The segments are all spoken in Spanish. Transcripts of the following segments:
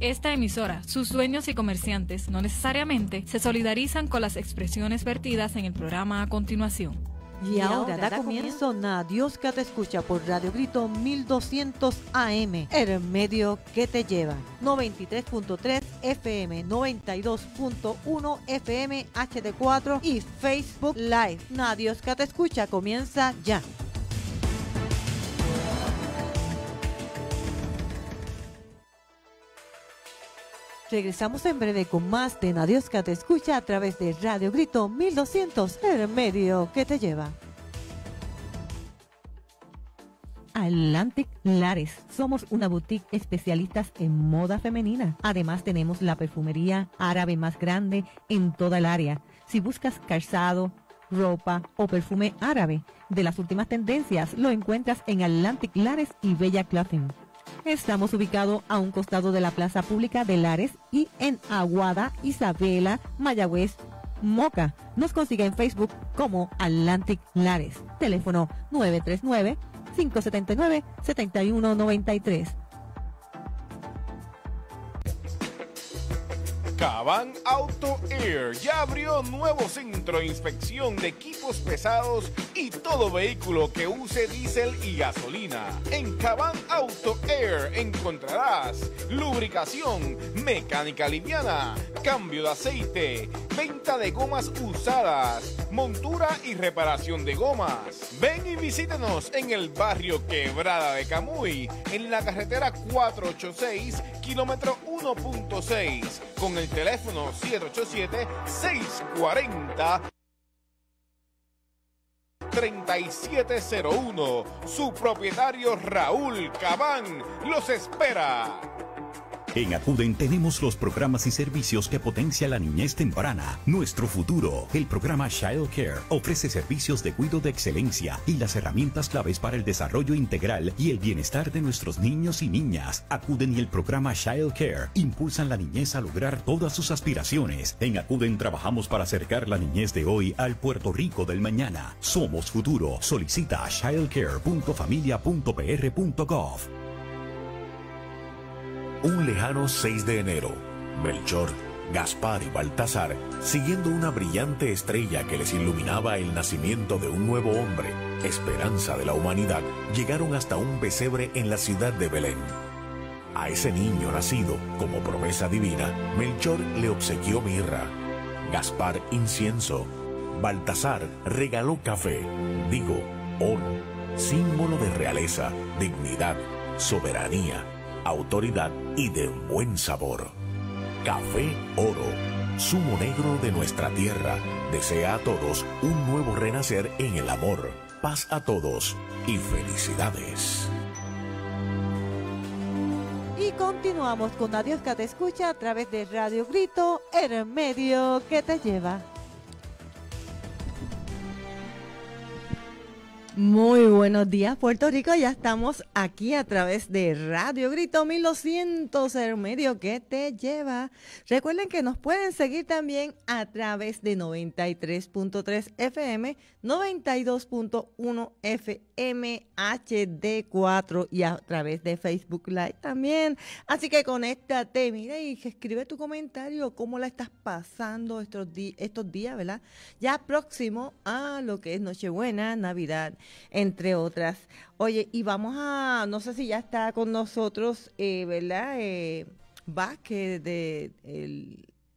Esta emisora, sus sueños y comerciantes no necesariamente se solidarizan con las expresiones vertidas en el programa a continuación. Y ahora da comienzo a Dios que te escucha por Radio Grito 1200 AM, el medio que te lleva. 93.3 FM, 92.1 FM HD4 y Facebook Live. Nadios que te escucha comienza ya. Regresamos en breve con más de Nadiosca que te escucha a través de Radio Grito 1200, el medio que te lleva. Atlantic Lares. Somos una boutique especialistas en moda femenina. Además tenemos la perfumería árabe más grande en toda el área. Si buscas calzado, ropa o perfume árabe de las últimas tendencias, lo encuentras en Atlantic Lares y Bella Clothing. Estamos ubicados a un costado de la Plaza Pública de Lares y en Aguada, Isabela, Mayagüez, Moca. Nos consigue en Facebook como Atlantic Lares. Teléfono 939 579 7193. Caban Auto Air ya abrió nuevo centro de inspección de equipos pesados y todo vehículo que use diésel y gasolina. En Caban Auto Air encontrarás lubricación, mecánica liviana, cambio de aceite, venta de gomas usadas, montura y reparación de gomas. Ven y visítenos en el barrio Quebrada de Camuy, en la carretera 486, kilómetro 1.6, con el teléfono 787-640. 3701. Su propietario Raúl Cabán los espera. En Acuden tenemos los programas y servicios que potencia la niñez temprana, nuestro futuro. El programa Child Care ofrece servicios de cuido de excelencia y las herramientas claves para el desarrollo integral y el bienestar de nuestros niños y niñas. Acuden y el programa Child Care impulsan la niñez a lograr todas sus aspiraciones. En Acuden trabajamos para acercar la niñez de hoy al Puerto Rico del mañana. Somos futuro. Solicita childcare.familia.pr.gov. Un lejano 6 de enero, Melchor, Gaspar y Baltasar, siguiendo una brillante estrella que les iluminaba el nacimiento de un nuevo hombre, esperanza de la humanidad, llegaron hasta un pesebre en la ciudad de Belén. A ese niño nacido, como promesa divina, Melchor le obsequió mirra, Gaspar incienso, Baltasar regaló café, digo, oro, símbolo de realeza, dignidad, soberanía autoridad y de buen sabor. Café Oro, sumo negro de nuestra tierra, desea a todos un nuevo renacer en el amor. Paz a todos y felicidades. Y continuamos con Adiós que te escucha a través de Radio Grito, el medio que te lleva. Muy buenos días, Puerto Rico. Ya estamos aquí a través de Radio Grito 1200, el medio que te lleva. Recuerden que nos pueden seguir también a través de 93.3 FM, 92.1 FM MHD4 y a través de Facebook Live también. Así que conéctate, mira y escribe tu comentario, cómo la estás pasando estos, estos días, ¿verdad? Ya próximo a lo que es Nochebuena, Navidad, entre otras. Oye, y vamos a, no sé si ya está con nosotros, eh, ¿verdad? Eh, Vázquez de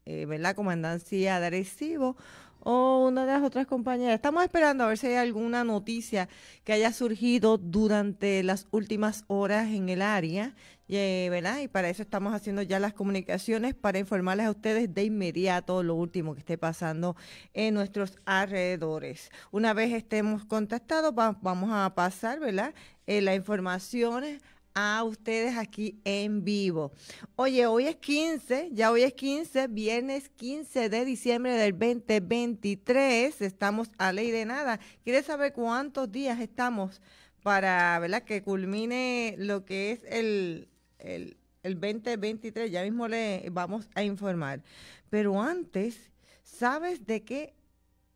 la eh, Comandancia de Arecibo o una de las otras compañeras. Estamos esperando a ver si hay alguna noticia que haya surgido durante las últimas horas en el área, eh, ¿verdad? Y para eso estamos haciendo ya las comunicaciones para informarles a ustedes de inmediato lo último que esté pasando en nuestros alrededores. Una vez estemos contactados, vamos a pasar, ¿verdad? Eh, las informaciones información a ustedes aquí en vivo. Oye, hoy es 15, ya hoy es 15, viernes 15 de diciembre del 2023, estamos a ley de nada. ¿Quieres saber cuántos días estamos para, ¿verdad? Que culmine lo que es el, el, el 2023, ya mismo le vamos a informar. Pero antes, ¿sabes de qué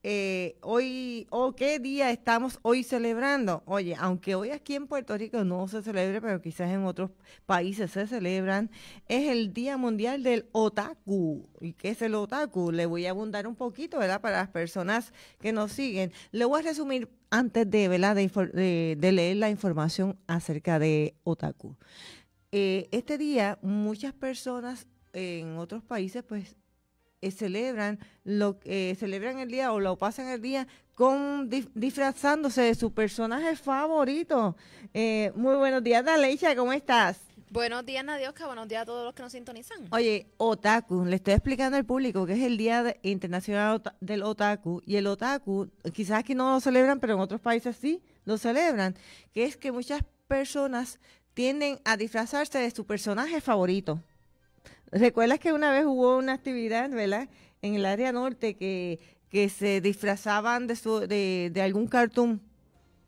eh, hoy, o oh, qué día estamos hoy celebrando. Oye, aunque hoy aquí en Puerto Rico no se celebre, pero quizás en otros países se celebran, es el Día Mundial del Otaku. ¿Y qué es el otaku? Le voy a abundar un poquito, ¿verdad? Para las personas que nos siguen. Le voy a resumir antes de, ¿verdad? de, leer la información acerca de otaku. Eh, este día muchas personas en otros países pues eh, celebran lo que eh, celebran el día o lo pasan el día con disfrazándose de su personaje favorito. Eh, muy buenos días, Daleisha, ¿cómo estás? Buenos días, Nadiosca. Buenos días a todos los que nos sintonizan. Oye, otaku, le estoy explicando al público que es el Día Internacional del Otaku. Y el otaku, quizás aquí no lo celebran, pero en otros países sí lo celebran. Que es que muchas personas tienden a disfrazarse de su personaje favorito. ¿Recuerdas que una vez hubo una actividad, ¿verdad? En el área norte que, que se disfrazaban de, de, algún cartoon.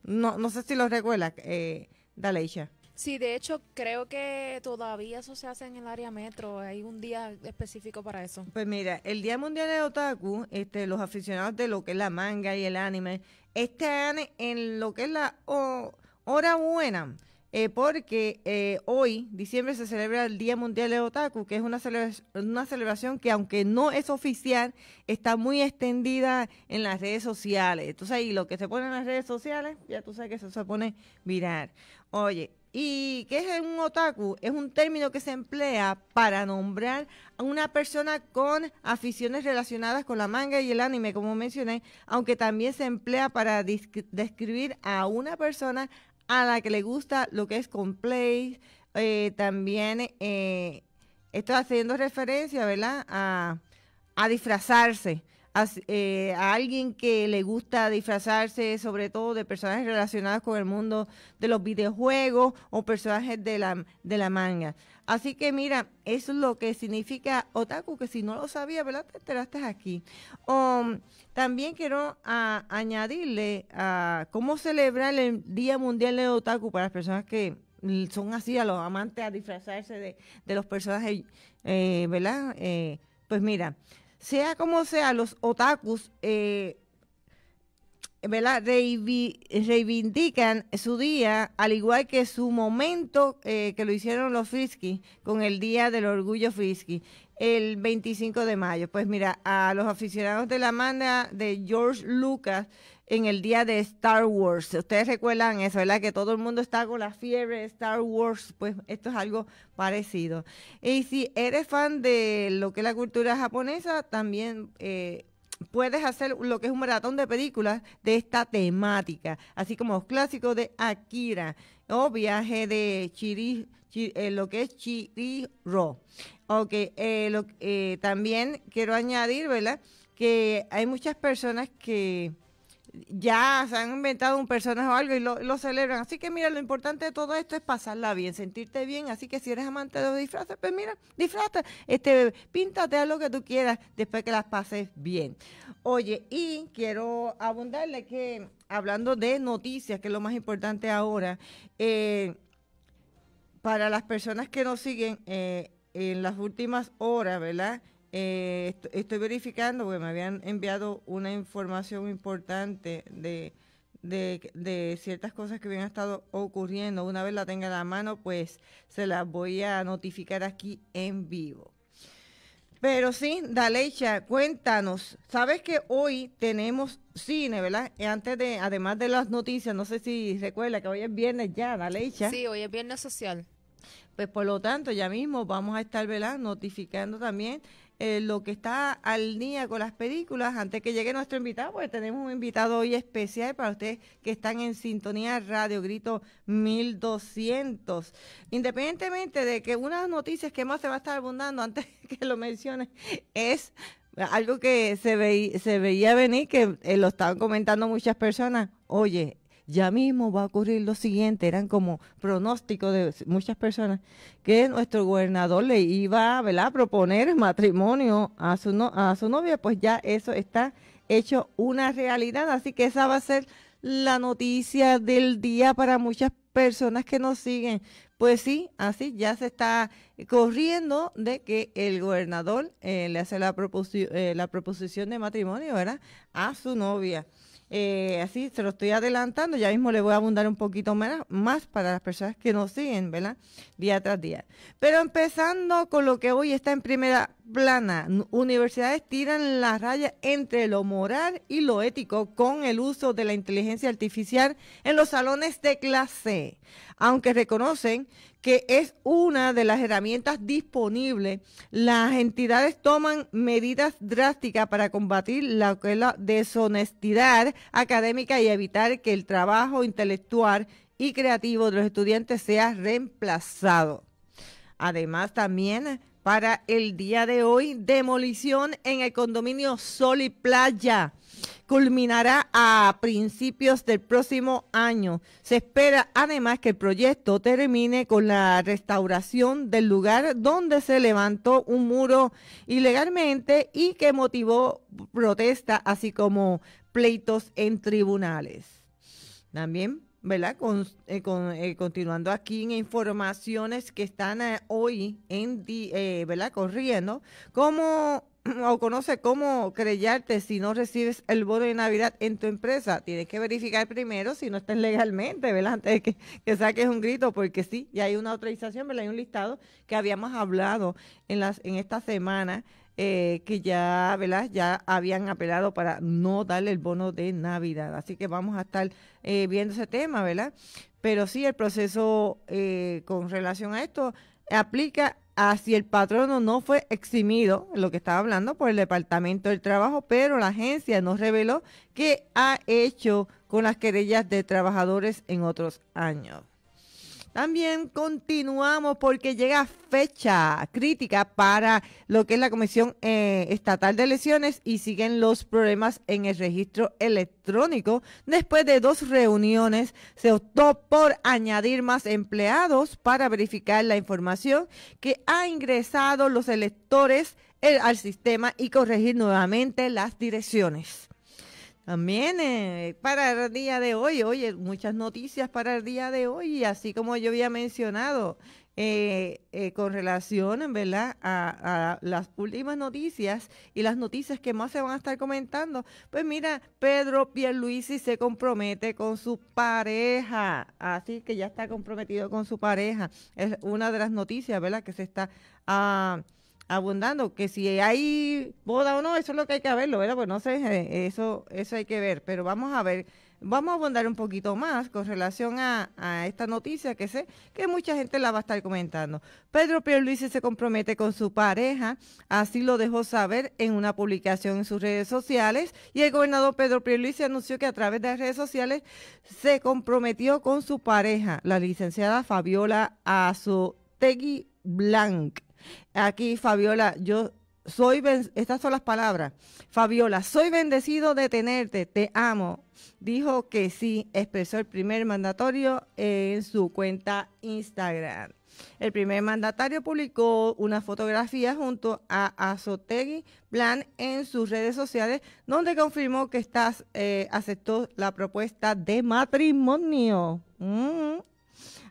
No, no sé si lo recuerdas, eh, Daleisha. Sí, de hecho creo que todavía eso se hace en el área metro. Hay un día específico para eso. Pues mira, el Día Mundial de Otaku, este, los aficionados de lo que es la manga y el anime, están en lo que es la hora buena eh, porque eh, hoy, diciembre, se celebra el Día Mundial de Otaku, que es una, una celebración que aunque no es oficial, está muy extendida en las redes sociales. Entonces ahí lo que se pone en las redes sociales, ya tú sabes que se pone mirar. Oye, ¿Y qué es un otaku? Es un término que se emplea para nombrar a una persona con aficiones relacionadas con la manga y el anime, como mencioné, aunque también se emplea para describir a una persona a la que le gusta lo que es Complay. Eh, también eh, haciendo referencia, ¿verdad? A, a disfrazarse. Eh, a, alguien que le gusta disfrazarse, sobre todo de personajes relacionados con el mundo de los videojuegos o personajes de la, de la manga. Así que mira, eso es lo que significa otaku, que si no lo sabía, ¿verdad? Te enteraste aquí. Um, también quiero ah, añadirle a ah, cómo celebrar el Día Mundial de Otaku para las personas que son así, a los amantes a disfrazarse de, los personajes, eh, ¿verdad? Eh, pues mira, sea como sea, los otakus eh, ¿verdad? reivindican su día, al igual que su momento eh, que lo hicieron los Frisky, con el Día del Orgullo Frisky, el 25 de mayo. Pues mira, a los aficionados de la manda de George Lucas en el día de Star Wars. Ustedes recuerdan eso, ¿verdad? Que todo el mundo está con la fiebre de Star Wars. Pues esto es algo parecido. Y si eres fan de lo que es la cultura japonesa, también... Eh, puedes hacer lo que es un maratón de películas de esta temática, así como los clásicos de Akira o viaje de Chiri, eh, lo que es Chiriro. Ok, eh, eh, también quiero añadir, ¿verdad? Que hay muchas personas que ya se han inventado un personaje o algo y lo, celebran. Así que mira, lo importante de todo esto es pasarla bien, sentirte bien. Así que si eres amante de los disfraces, pues mira, disfrata. este, píntate a lo que tú quieras después que las pases bien. Oye, y quiero abundarle que hablando de noticias, que es lo más importante ahora, eh, para las personas que nos siguen eh, en las últimas horas, ¿verdad? Eh, estoy, verificando porque me habían enviado una información importante de, de, ciertas cosas que habían estado ocurriendo. Una vez la tenga en la mano, pues se las voy a notificar aquí en vivo. Pero sí, Dalecha, cuéntanos. Sabes que hoy tenemos cine, ¿verdad? Eh, antes de, además de las noticias, no sé si recuerda que hoy es viernes ya, Dalecha. Sí, hoy es viernes social. Pues por lo tanto, ya mismo vamos a estar, ¿verdad? Notificando también eh, lo que está al día con las películas. Antes que llegue nuestro invitado, pues tenemos un invitado hoy especial para ustedes que están en sintonía Radio Grito 1200. Independientemente de que una noticias que más se va a estar abundando antes que lo mencione es algo que se, veía venir, que eh, lo estaban comentando muchas personas. Oye, ya mismo va a ocurrir lo siguiente, eran como pronósticos de muchas personas, que nuestro gobernador le iba a proponer matrimonio a su, a su novia, pues ya eso está hecho una realidad, así que esa va a ser la noticia del día para muchas personas que nos siguen. Pues sí, así ya se está corriendo de que el gobernador eh, le hace la, eh, la proposición de matrimonio, A su novia. Eh, así se lo estoy adelantando, ya mismo le voy a abundar un poquito más, más para las personas que nos siguen, ¿verdad? Día tras día. Pero empezando con lo que hoy está en primera plana. Universidades tiran la raya entre lo moral y lo ético con el uso de la inteligencia artificial en los salones de clase, aunque reconocen que es una de las herramientas disponibles, las entidades toman medidas drásticas para combatir la, la deshonestidad académica y evitar que el trabajo intelectual y creativo de los estudiantes sea reemplazado. Además, también para el día de hoy. Demolición en el condominio Sol y Playa culminará a principios del próximo año. Se espera además que el proyecto termine con la restauración del lugar donde se levantó un muro ilegalmente y que motivó protesta, así como pleitos en tribunales. También ¿verdad? Con, eh, eh, continuando aquí en informaciones que están eh, hoy en di, ¿verdad? corriendo, ¿cómo o conoce cómo creyarte si no recibes el bono de Navidad en tu empresa? Tienes que verificar primero si no estás legalmente, ¿verdad? Antes de que, saques un grito, porque sí, ya hay una autorización, ¿verdad? Hay un listado que habíamos hablado en, las, en esta semana eh, que ya, ¿verdad? ya habían apelado para no darle el bono de Navidad. Así que vamos a estar eh, viendo ese tema, ¿verdad? Pero sí, el proceso eh, con relación a esto aplica a si el patrono no fue eximido, lo que estaba hablando, por el Departamento del Trabajo, pero la agencia nos reveló que ha hecho con las querellas de trabajadores en otros años. También continuamos porque llega fecha crítica para lo que es la Comisión eh, Estatal de Elecciones y siguen los problemas en el registro electrónico. Después de dos reuniones se optó por añadir más empleados para verificar la información que ha ingresado los electores eh, al sistema y corregir nuevamente las direcciones. También eh, para el día de hoy, oye, muchas noticias para el día de hoy, y así como yo había mencionado eh, eh, con relación, ¿verdad?, a, las últimas noticias y las noticias que más se van a estar comentando. Pues mira, Pedro Pierluisi se compromete con su pareja, así que ya está comprometido con su pareja. Es una de las noticias, ¿verdad?, que se está... Ah, abundando, que si hay boda o no, eso es lo que hay que verlo, ¿verdad? Pues no sé, eh, eso, eso hay que ver, pero vamos a ver. Vamos a abundar un poquito más con relación a, esta noticia que sé que mucha gente la va a estar comentando. Pedro Pierluisi se compromete con su pareja, así lo dejó saber en una publicación en sus redes sociales y el gobernador Pedro Pierluisi anunció que a través de las redes sociales se comprometió con su pareja, la licenciada Fabiola Azotegui Blanc Aquí, Fabiola, yo soy, estas son las palabras. Fabiola, soy bendecido de tenerte, te amo. Dijo que sí, expresó el primer mandatorio en su cuenta Instagram. El primer mandatario publicó una fotografía junto a Azotegui Blan en sus redes sociales, donde confirmó que estás, eh, aceptó la propuesta de matrimonio. Mm.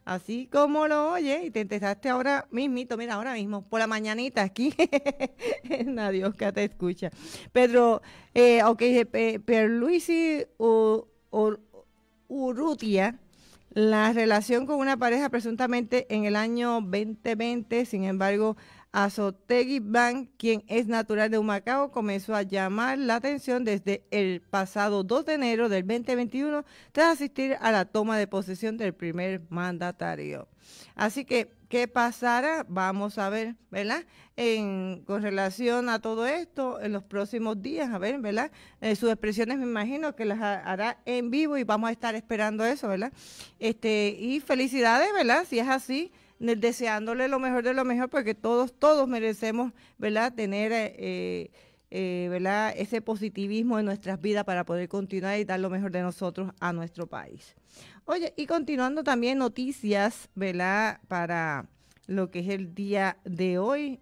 Así como lo oye y te enteraste ahora mismito, mira, ahora mismo, por la mañanita aquí, Adiós, que te escucha. Pedro, eh, ok, eh, Perluisi Urrutia, la relación con una pareja presuntamente en el año 2020, sin embargo, Azotegui Bank, quien es natural de Humacao, comenzó a llamar la atención desde el pasado 2 de enero del 2021 tras asistir a la toma de posesión del primer mandatario. Así que, ¿qué pasará? Vamos a ver, ¿verdad? En, con relación a todo esto, en los próximos días, a ver, ¿verdad? Eh, sus expresiones me imagino que las hará en vivo y vamos a estar esperando eso, ¿verdad? Este, y felicidades, ¿verdad? Si es así deseándole lo mejor de lo mejor, porque todos, todos merecemos, ¿verdad?, tener, eh, eh, eh, ¿verdad?, ese positivismo en nuestras vidas para poder continuar y dar lo mejor de nosotros a nuestro país. Oye, y continuando también noticias, ¿verdad?, para lo que es el día de hoy.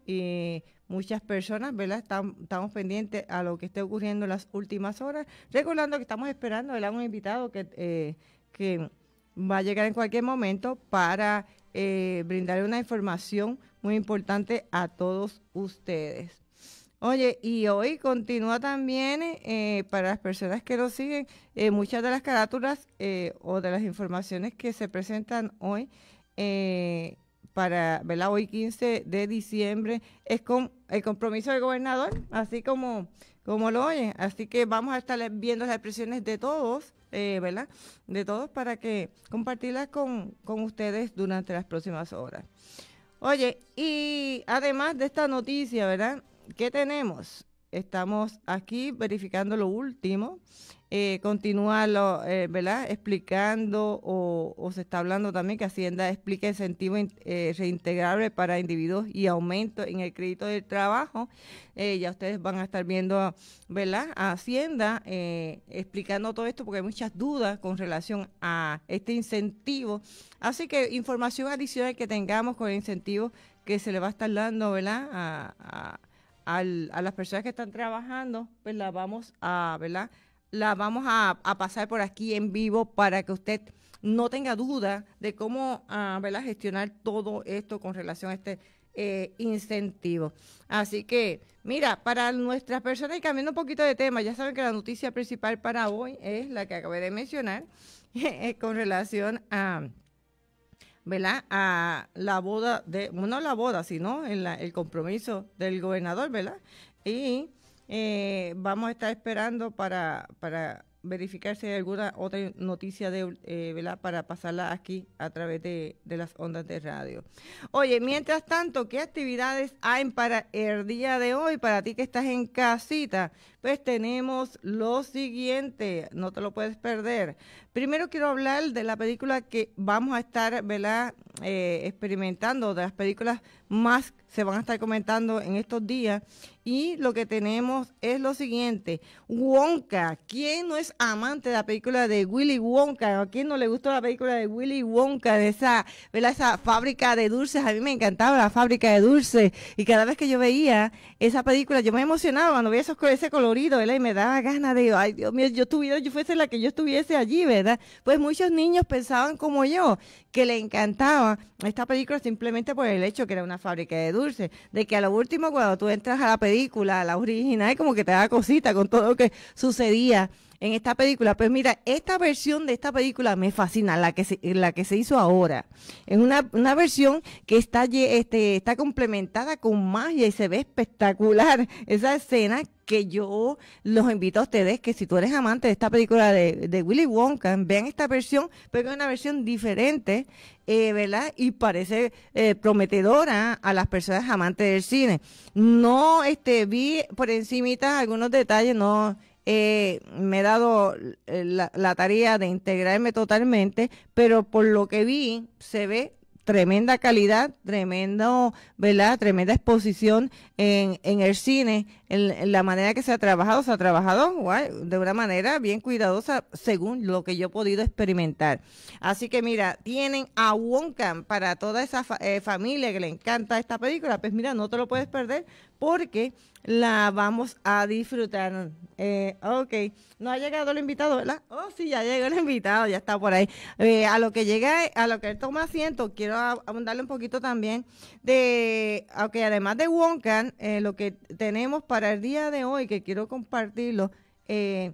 muchas personas, ¿verdad? Estamos, estamos pendientes a lo que esté ocurriendo en las últimas horas. Recordando que estamos esperando, ¿verdad? Un invitado que, que va a llegar en cualquier momento para eh, brindar una información muy importante a todos ustedes. Oye, y hoy continúa también eh, para las personas que lo siguen, eh, muchas de las carátulas eh, o de las informaciones que se presentan hoy para, ¿verdad? Hoy 15 de diciembre es con el compromiso del gobernador, así como, como lo oyen. Así que vamos a estar viendo las expresiones de todos eh, ¿verdad? De todos para que compartirlas con, con ustedes durante las próximas horas. Oye, y además de esta noticia, ¿verdad? ¿Qué tenemos? Estamos aquí verificando lo último. Eh, continúa eh, ¿verdad? explicando o, se está hablando también que Hacienda explica incentivo eh, reintegrable para individuos y aumento en el crédito del trabajo. Eh, ya ustedes van a estar viendo ¿verdad? a Hacienda explicando todo esto porque hay muchas dudas con relación a este incentivo. Así que información adicional que tengamos con el incentivo que se le va a estar dando ¿verdad? a, a a las personas que están trabajando, pues la vamos a, ¿verdad? La vamos a, pasar por aquí en vivo para que usted no tenga duda de cómo ah, ¿verdad? gestionar todo esto con relación a este eh, incentivo. Así que, mira, para nuestras personas, y cambiando un poquito de tema, ya saben que la noticia principal para hoy es la que acabé de mencionar eh, con relación a ¿verdad? A la boda, de, no la boda, sino el compromiso del gobernador, ¿verdad? Y eh, vamos a estar esperando para, para verificar si hay alguna otra noticia de eh, para pasarla aquí a través de, las ondas de radio. Oye, mientras tanto, ¿qué actividades hay para el día de hoy? Para ti que estás en casita, pues tenemos lo siguiente, no te lo puedes perder. Primero quiero hablar de la película que vamos a estar eh, experimentando, de las películas más se van a estar comentando en estos días y lo que tenemos es lo siguiente, Wonka. ¿Quién no es amante de la película de Willy Wonka? ¿A quién no le gustó la película de Willy Wonka? De esa, ¿verdad? esa fábrica de dulces. A mí me encantaba la fábrica de dulces. Y cada vez que yo veía esa película, yo me emocionaba cuando veía esos, ese colorido, ¿verdad? Y me daba ganas de, ay Dios mío, yo tuviera, yo fuese la que yo estuviese allí, ¿verdad? Pues muchos niños pensaban como yo, que le encantaba esta película simplemente por el hecho que era una fábrica de dulces. De que a lo último, cuando tú entras a la película, película, la original, como que te da cosita con todo lo que sucedía en esta película. Pues mira, esta versión de esta película me fascina, la que se, la que se hizo ahora. Es una, versión que está, este, está complementada con magia y se ve espectacular esa escena que yo los invito a ustedes que si tú eres amante de esta película de, Willy Wonka, vean esta versión, pero es una versión diferente, eh, ¿verdad? Y parece eh, prometedora a las personas amantes del cine. No este, vi por encimita algunos detalles, no eh, me he dado eh, la, tarea de integrarme totalmente, pero por lo que vi, se ve tremenda calidad, tremendo, ¿verdad? Tremenda exposición en, en el cine, en, la manera que se ha trabajado, se ha trabajado de una manera bien cuidadosa según lo que yo he podido experimentar. Así que mira, tienen a Wonkan para toda esa eh, familia que le encanta esta película, pues mira, no te lo puedes perder porque la vamos a disfrutar. Eh, ok, no ha llegado el invitado, ¿verdad? Oh, sí, ya llegó el invitado, ya está por ahí. Eh, a lo que llega, a lo que él toma asiento, quiero abundarle un poquito también de, aunque además de Wonkan, eh, lo que tenemos para el día de hoy, que quiero compartirlo, eh,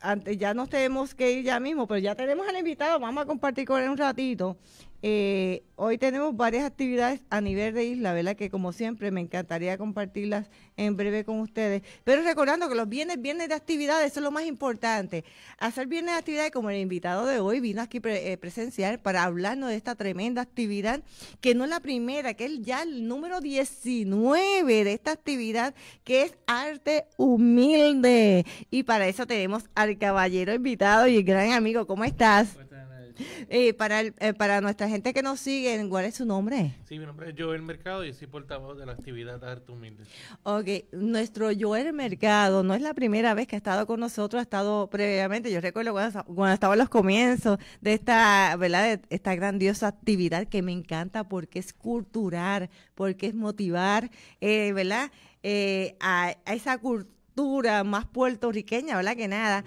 antes, ya nos tenemos que ir ya mismo, pero ya tenemos al invitado, vamos a compartir con él un ratito. Eh, hoy tenemos varias actividades a nivel de isla, ¿verdad? Que como siempre me encantaría compartirlas en breve con ustedes. Pero recordando que los viernes, viernes de actividades, eso es lo más importante. Hacer viernes de actividades como el invitado de hoy vino aquí eh, presenciar para hablarnos de esta tremenda actividad, que no es la primera, que es ya el número 19 de esta actividad, que es arte humilde. Y para eso tenemos al caballero invitado y gran amigo. ¿Cómo estás? ¿Cómo estás? Y para, eh, para nuestra gente que nos sigue, ¿cuál es su nombre? Sí, mi nombre es Joel Mercado y soy portavoz de la actividad Arte Humilde. Ok, nuestro Joel Mercado no es la primera vez que ha estado con nosotros, ha estado previamente, yo recuerdo cuando, cuando estaba en los comienzos de esta, ¿verdad? De esta grandiosa actividad que me encanta porque es cultural, porque es motivar, eh, ¿verdad? Eh, a, esa cultura más puertorriqueña, ¿verdad? Que nada.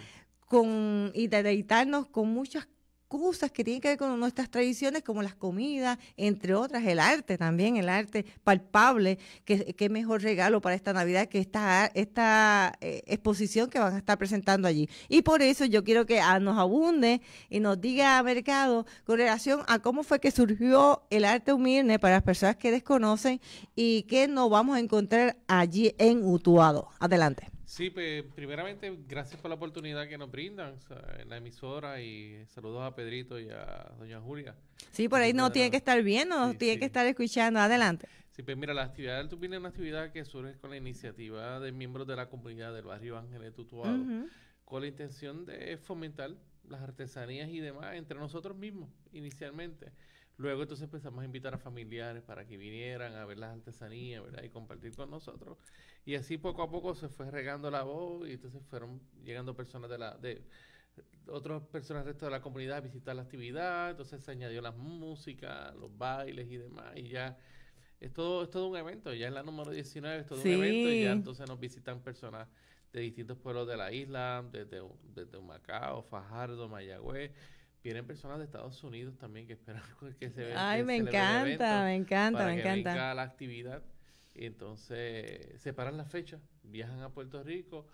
con y deleitarnos con muchas cosas que tienen que ver con nuestras tradiciones, como las comidas, entre otras, el arte también, el arte palpable, que, mejor regalo para esta Navidad que esta, esta eh, exposición que van a estar presentando allí. Y por eso yo quiero que ah, nos abunde y nos diga a Mercado con relación a cómo fue que surgió el arte humilde para las personas que desconocen y que nos vamos a encontrar allí en Utuado. Adelante. Sí, pues primeramente gracias por la oportunidad que nos brindan en la emisora y saludos a Pedrito y a doña Julia. Sí, por ahí no tiene que estar viendo, tiene que estar escuchando. Adelante. Sí, pues mira, la actividad del Tupin es una actividad que surge con la iniciativa de miembros de la comunidad del barrio Ángeles Tutuado, con la intención de fomentar las artesanías y demás entre nosotros mismos inicialmente. Luego entonces empezamos a invitar a familiares para que vinieran a ver las artesanías, ¿verdad? Y compartir con nosotros. Y así poco a poco se fue regando la voz y entonces fueron llegando personas de la... De, otras personas del resto de la comunidad a visitar la actividad, entonces se añadió la música, los bailes y demás, y ya es todo, es todo un evento, ya es la número 19, es todo un evento, y ya entonces nos visitan personas de distintos pueblos de la isla, desde, desde Humacao, Fajardo, Mayagüez, Vienen personas de Estados Unidos también que esperan que se vea. Ay, me encanta, me encanta, para me encanta, la actividad. y Entonces, separan las fechas viajan a Puerto Rico,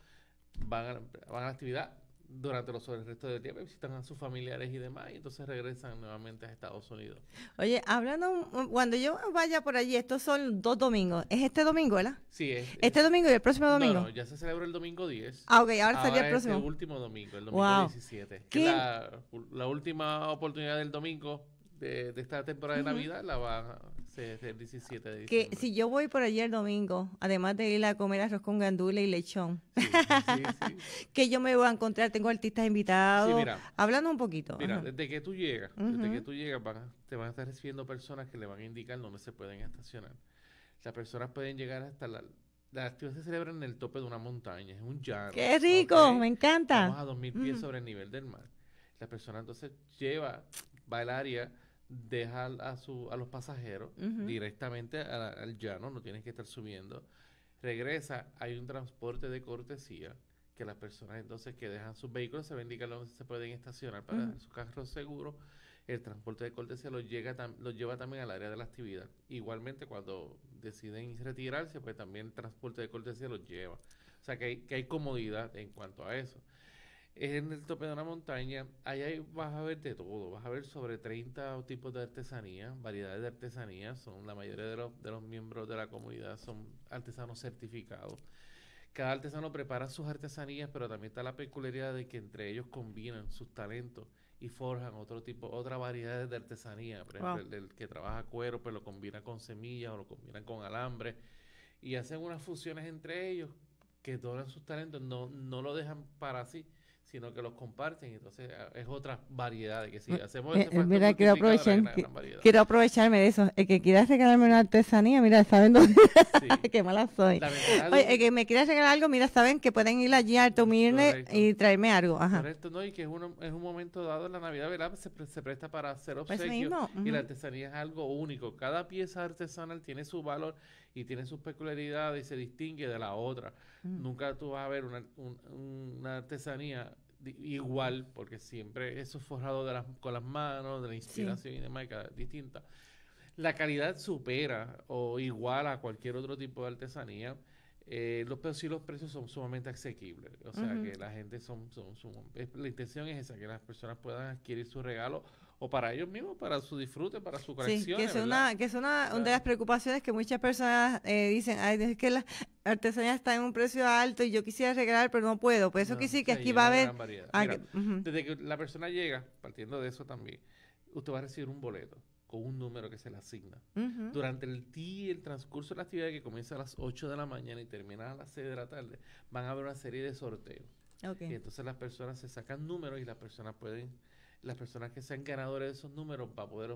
van van a la actividad, durante los el resto del día visitan a sus familiares y demás y entonces regresan nuevamente a Estados Unidos. Oye, hablando, cuando yo vaya por allí, estos son dos domingos. ¿Es este domingo, verdad? Sí, es. ¿Este domingo y el próximo domingo? No, ya se celebró el domingo 10. Ah, ok, ahora, sería el próximo. el último domingo, el domingo diecisiete. 17. Que la, última oportunidad del domingo de, esta temporada de Navidad la va Sí, 17 de Que si yo voy por allí el domingo, además de ir a comer arroz con gandula y lechón, que yo me voy a encontrar, tengo artistas invitados. hablando un poquito. Mira, desde que tú llegas, desde que tú llegas, te van a estar recibiendo personas que le van a indicar dónde se pueden estacionar. Las personas pueden llegar hasta la, Las actividades se celebran en el tope de una montaña, es un llano. ¡Qué rico! Me encanta. Vamos a 2.000 pies sobre el nivel del mar. La persona entonces lleva, va al área deja a, su, a los pasajeros directamente al llano, no tienen que estar subiendo. Regresa, hay un transporte de cortesía que las personas entonces que dejan sus vehículos se indican donde se pueden estacionar para su sus carros El transporte de cortesía los, los lleva también al área de la actividad. Igualmente cuando deciden retirarse, pues también el transporte de cortesía los lleva. O sea que que hay comodidad en cuanto a eso en el tope de una montaña, allá vas a ver de todo, vas a ver sobre 30 tipos de artesanía, variedades de artesanía, son la mayoría de los, miembros de la comunidad son artesanos certificados. Cada artesano prepara sus artesanías, pero también está la peculiaridad de que entre ellos combinan sus talentos y forjan otro tipo, otra variedad de artesanía. Por ejemplo, el, que trabaja cuero, pues lo combina con semillas o lo combinan con alambre y hacen unas fusiones entre ellos que donan sus talentos, no, no lo dejan para sí, sino que los comparten. Entonces es otra variedad que si mm, hacemos este eh, Mira, quiero aprovecharme de eso. El que quieras regalarme una artesanía, mira, saben dónde. Qué mala soy. el que me quiera regalar algo, mira, saben que pueden ir allí a Altomirne y traerme algo. Ajá. esto no, y que es, es un momento dado en la Navidad, ¿verdad? Se, presta para hacer pues obsequios. Y la artesanía es algo único. Cada pieza artesanal tiene su valor y tiene sus peculiaridades y se distingue de la otra. Mm. Nunca tú vas a ver una, artesanía igual, porque siempre eso es de con las manos, de la inspiración y demás, distinta. La calidad supera o igual a cualquier otro tipo de artesanía. pero eh, los sí los precios son sumamente asequibles. O sea, que la gente son, son, La intención es esa, que las personas puedan adquirir su regalo o para ellos mismos, para su disfrute, para su colección. Sí, que es, una, que es de las preocupaciones que muchas personas eh, dicen, ay, es que la artesanía está en un precio alto y yo quisiera regalar, pero no puedo. Por pues eso no, que que aquí va a haber... Desde que la persona llega, partiendo de eso también, usted va a recibir un boleto con un número que se le asigna. Durante el día, el transcurso de la actividad que comienza a las 8 de la mañana y termina a las 6 de la tarde, van a haber una serie de sorteos. Y entonces las personas se sacan números y las personas pueden las personas que sean ganadores de esos números va a poder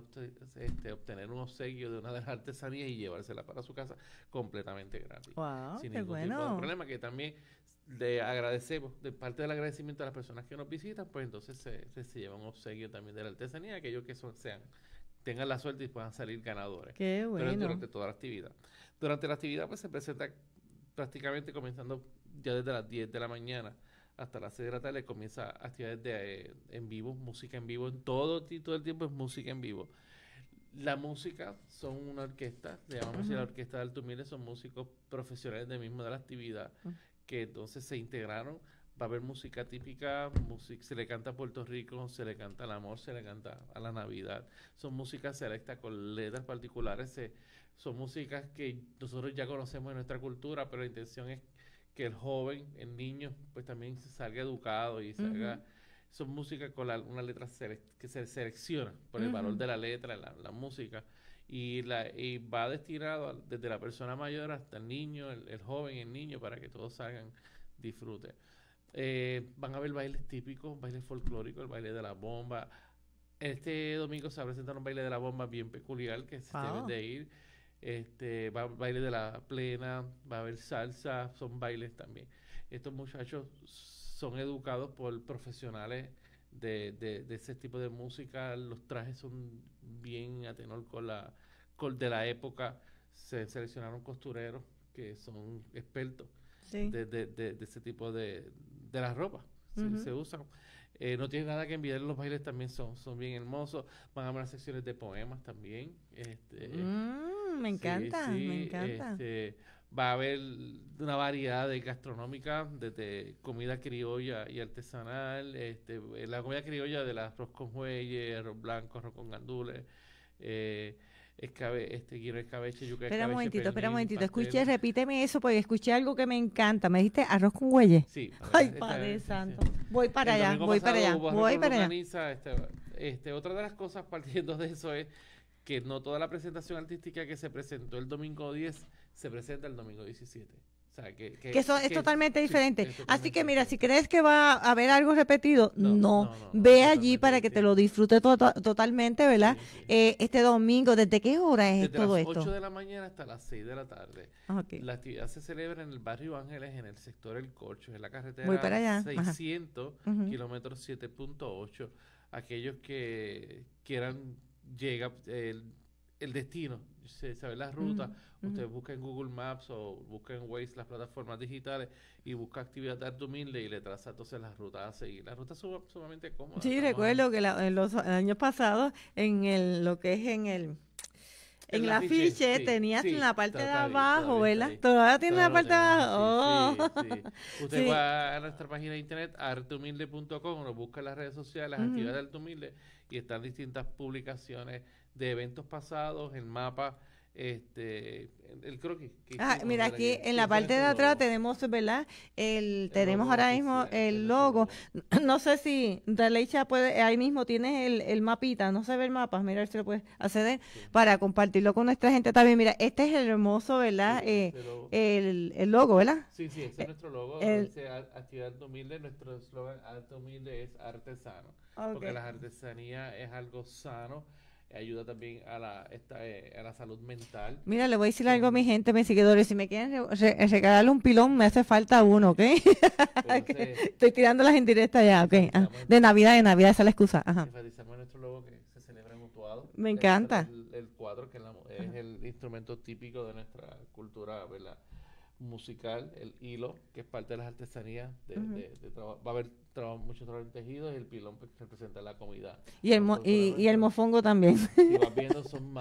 este, obtener un obsequio de una de las artesanías y llevársela para su casa completamente gratis. Wow, sin qué ningún bueno. tipo de problema, que también le agradecemos, de parte del agradecimiento a las personas que nos visitan, pues entonces se, se, lleva un obsequio también de la artesanía, que ellos que sean tengan la suerte y puedan salir ganadores. Qué bueno. Durante, durante toda la actividad. Durante la actividad pues se presenta prácticamente comenzando ya desde las 10 de la mañana hasta la 6 le comienza actividades de, eh, en vivo, música en vivo, en todo, todo el tiempo es música en vivo. La música son una orquesta, le llamamos la Orquesta del Alto son músicos profesionales de mismo de la actividad, que entonces se integraron. Va a haber música típica, se le canta a Puerto Rico, se le canta al amor, se le canta a la Navidad. Son músicas selectas con letras particulares, son músicas que nosotros ya conocemos en nuestra cultura, pero la intención es que el joven, el niño, pues también se salga educado y salga... Son música con una letra que se selecciona por el valor de la letra, la, música, y, la, y va destinado desde la persona mayor hasta el niño, el, joven, el niño, para que todos salgan disfruten. Eh, van a ver bailes típicos, bailes folclóricos, el baile de la bomba. Este domingo se va a presentar un baile de la bomba bien peculiar que se debe ah. de ir este, va, baile de la plena, va a haber salsa, son bailes también. Estos muchachos son educados por profesionales de, ese tipo de música, los trajes son bien a tenor con la con, de la época, se seleccionaron costureros que son expertos de, ese tipo de, de las se usan. Eh, no tiene nada que envidiar, los bailes también son, son bien hermosos. Van a haber secciones de poemas también. Este, eh, mm, me encanta, me encanta. Este, va a haber una variedad de gastronómica, desde comida criolla y artesanal, este, la comida criolla de las arroz con jueyes, arroz blanco, arroz con gandules. Eh, escabe, este, quiero escabeche, Espera un momentito, espera un momentito. Pastel. repíteme eso, porque escuché algo que me encanta. ¿Me dijiste arroz con huelle? Sí. Ay, Padre Santo. Voy para allá, voy para allá, voy para allá. Este, este, otra de las cosas partiendo de eso es que no toda la presentación artística que se presentó el domingo 10 se presenta el domingo 17 que, es totalmente diferente. Así que mira, si crees que va a haber algo repetido, no, ve allí para que te lo disfrutes totalmente, ¿verdad? Eh, este domingo, ¿desde qué hora es todo esto? Desde las 8 de la mañana hasta las 6 de la tarde. Ah, la actividad se celebra en el barrio Ángeles, en el sector El Corcho, en la carretera para allá. 600, kilómetros 7.8. Aquellos que quieran llega eh, el, el destino se sabe las rutas, mm, usted mm. busca en Google Maps o busca en Waze las plataformas digitales y busca actividad de humilde y le traza entonces las rutas a seguir. La ruta son sumamente cómodas. Sí, recuerdo que en los años pasados, en lo que es en el en, la fiche, tenías en la parte de abajo, ¿verdad? Todavía tiene la parte de abajo. Usted va a nuestra página de internet, artehumilde.com, nos busca en las redes sociales, las actividades de Arte Humilde, y están distintas publicaciones de eventos pasados, el mapa, este, el creo Que ah, mira, aquí en la parte de atrás tenemos, ¿verdad? El, tenemos ahora mismo el, logo. No sé si Daleicha puede, ahí mismo tienes el, el mapita, no se ve el mapa, mira si lo puedes acceder para compartirlo con nuestra gente también. Mira, este es el hermoso, ¿verdad? Eh, el, logo, ¿verdad? Sí, sí, ese es eh, nuestro logo. Dice Actividad Humilde, nuestro eslogan Alto Humilde es artesano. Porque la artesanía es algo sano ayuda también eh, a la, salud mental. Mira, le voy a decir algo a mi gente, mis seguidores. Si me quieren re regalarle un pilón, me hace falta uno, ¿ok? Estoy tirando las indirectas ya, ¿ok? Ah, de Navidad, de Navidad, esa es la excusa. Ajá. nuestro logo que se celebra Me encanta. El, cuadro, que es, es el instrumento típico de nuestra cultura, ¿verdad? musical, el hilo, que es parte de las artesanías. va a haber mucho trabajo en tejido y el pilón pues, que representa la comida. Y el, y, el mofongo también. vas viendo, son,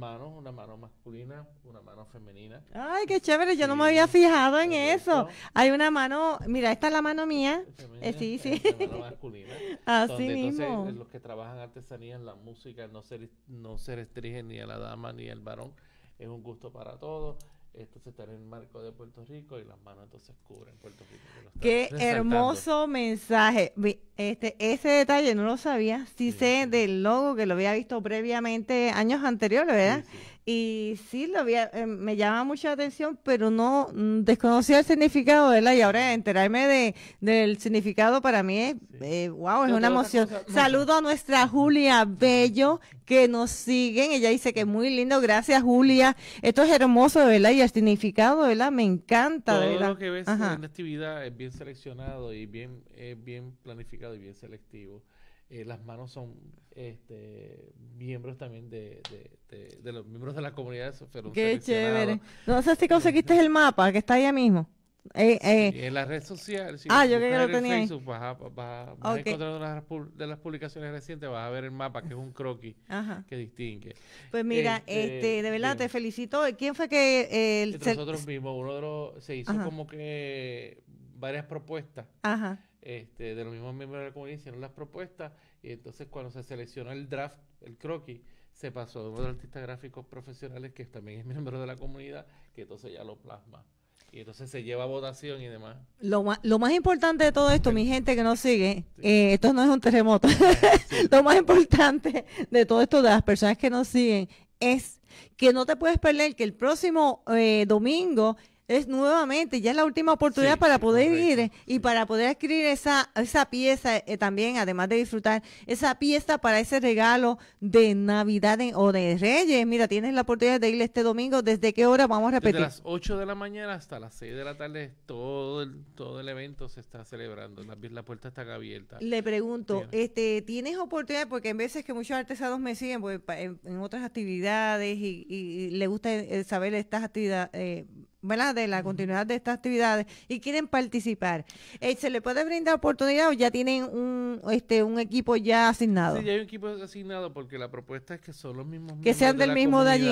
manos, una mano masculina, una mano femenina. Ay, qué chévere, yo no me había fijado en eso. Hay una mano, mira, esta es la mano mía. Eh, sí, sí. masculina. Así mismo. Entonces, los que trabajan artesanías, la música, no se, no se restringen ni a la dama ni al varón es un gusto para todos entonces está en el marco de Puerto Rico y las manos entonces cubren Puerto Rico. Qué hermoso mensaje. Este, ese detalle no lo sabía. Sí, sé del logo que lo había visto previamente años anteriores, ¿verdad? Y sí, lo eh, me llama mucha atención, pero no mm, desconocía el significado, ¿verdad? Y ahora enterarme de, del significado para mí es, wow, eh, es una emoción. Saludo a nuestra Julia Bello, que nos siguen. Ella dice que es muy lindo. Gracias, Julia. Esto es hermoso, ¿verdad? Y el significado, ¿verdad? Me encanta, Todo lo que ves la actividad es bien seleccionado y bien planificado y bien selectivo. Eh, las manos son este, miembros también de, los miembros de la comunidad. Qué chévere. No sé si conseguiste el mapa que está ahí mismo. Eh, eh. en la red social. ah, yo que lo tenía. Facebook, Vas, a, encontrar de las publicaciones recientes, vas a ver el mapa, que es un croquis que distingue. Pues mira, este, este de verdad te felicito. ¿Quién fue que Nosotros mismos, uno de los, se hizo como que varias propuestas. Ajá este, de los mismos miembros de la comunidad hicieron las propuestas y entonces cuando se seleccionó el draft, el croquis, se pasó a uno de los artistas gráficos profesionales que también es miembro de la comunidad, que entonces ya lo plasma. Y entonces se lleva a votación y demás. Lo más, lo más importante de todo esto, mi gente que nos sigue, eh, esto no es un terremoto. lo más importante de todo esto, de las personas que nos siguen, es que no te puedes perder que el próximo eh, domingo es nuevamente ya es la última oportunidad eh, para poder ir y para poder adquirir esa esa pieza eh, también además de disfrutar esa pieza para ese regalo de Navidad o de Reyes mira tienes la oportunidad de ir este domingo desde qué hora vamos a repetir desde las 8 de la mañana hasta las 6 de la tarde todo el, todo el evento se está celebrando la, la puerta está abierta le pregunto este tienes oportunidad porque en veces que muchos artesanos me siguen pues, en, otras actividades y, y, le gusta eh, saber estas actividades de la continuidad de estas actividades y quieren participar, eh, ¿se le puede brindar oportunidad o ya tienen un, este, un equipo ya asignado? Sí, ya hay un equipo asignado porque la propuesta es que son los mismos. Que sean del mismo de allí.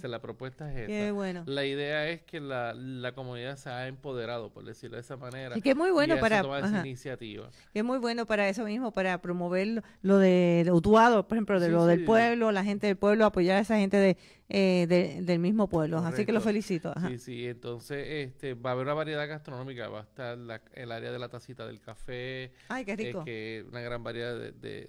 la propuesta es esta. Bueno. La idea es que la, la, comunidad se ha empoderado, por decirlo de esa manera. Y que es muy bueno para. Esa iniciativa. Que es muy bueno para eso mismo, para promover lo, de, Utuado, por ejemplo, de lo del pueblo, la gente del pueblo, apoyar a esa gente de eh, del mismo pueblo. Así que lo felicito. Sí, sí, entonces este, va a haber una variedad gastronómica, va a estar el área de la tacita del café. Eh, que una gran variedad de,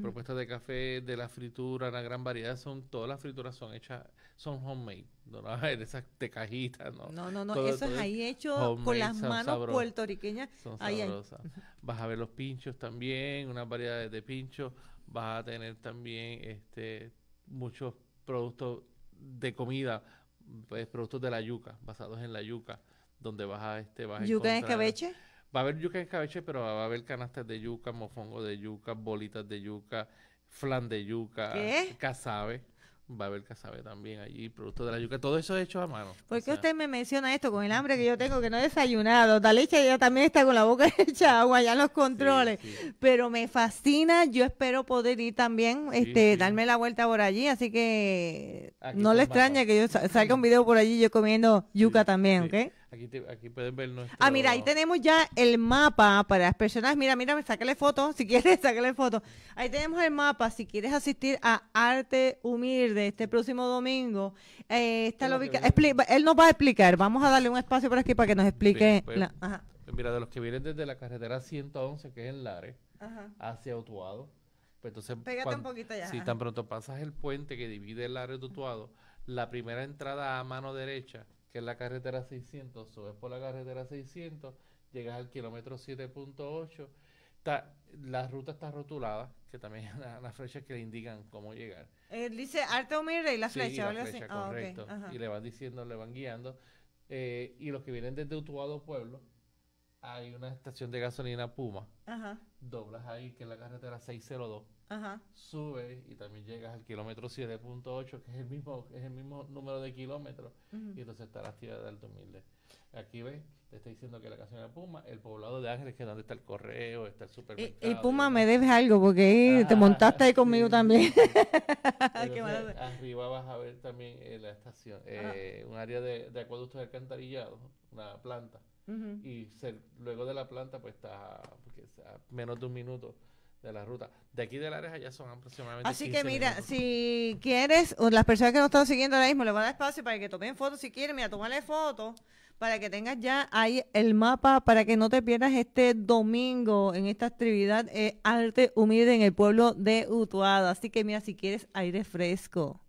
propuestas de café, de la fritura, una gran variedad. son Todas las frituras son hechas, son homemade. No, no, esas de cajitas, ¿no? No, no, eso es ahí hecho con las manos puertorriqueñas. Son sabrosas. Vas a ver los pinchos también, unas variedades de pinchos. Vas a tener también este muchos productos de comida, pues, productos de la yuca, basados en la yuca, donde vas este vas yuca en escabeche. Va a haber yuca en escabeche, pero va a haber canastas de yuca, mofongo de yuca, bolitas de yuca, flan de yuca, ¿Qué? casabe va a haber cazabe también allí, producto de la yuca, todo eso hecho a mano. ¿Por qué usted me menciona esto con el hambre que yo tengo, que no he desayunado? leche ya también está con la boca hecha agua, ya los controles. Pero me fascina, yo espero poder ir también, este, darme la vuelta por allí, así que no le extraña que yo salga un video por allí yo comiendo yuca también, ¿ok? Aquí, te, aquí ver Ah, mira, ahí tenemos ya el mapa para las personas. Mira, mira, sácale foto, si quieres, sácale foto. Ahí tenemos el mapa, si quieres asistir a Arte Humilde este próximo domingo. Eh, está Él nos va a explicar, vamos a darle un espacio por aquí para que nos explique. Pues, pues mira, de los que vienen desde la carretera 111, que es en Lares, hacia Otuado. Pues Pégate ya. Si tan pronto pasas el puente que divide el área de Otuado, la primera entrada a mano derecha que es la carretera 600, subes por la carretera 600, llegas al kilómetro 7.8, la ruta está rotulada, que también hay las flechas que le indican cómo llegar. Él eh, dice Arte y la flecha. Sí, la flecha ah, correcto. y le van diciendo, le van guiando. Eh, y los que vienen desde Utuado Pueblo, hay una estación de gasolina Puma. Doblas ahí, que es la carretera 602 Ajá. sube y también llegas al kilómetro 7.8, que es el mismo es el mismo número de kilómetros, y entonces está la de del 2010. Aquí ves, te está diciendo que la canción de Puma, el poblado de Ángeles, que es donde está el correo, está el eh, supermercado. y eh, Puma me debes ah, algo, porque te montaste ahí conmigo también. arriba vas a ver también eh, la estación, un área de, de acueductos de alcantarillado, una planta. Y luego de la planta, pues está a menos de un minuto, de la ruta. De aquí de la ya son aproximadamente. Así que mira, si quieres, las personas que nos están siguiendo ahora mismo, les voy a dar espacio para que tomen fotos si quieren. Mira, tomarle fotos para que tengas ya ahí el mapa para que no te pierdas este domingo en esta actividad eh, Arte Humilde en el pueblo de Utuado. Así que mira, si quieres aire fresco.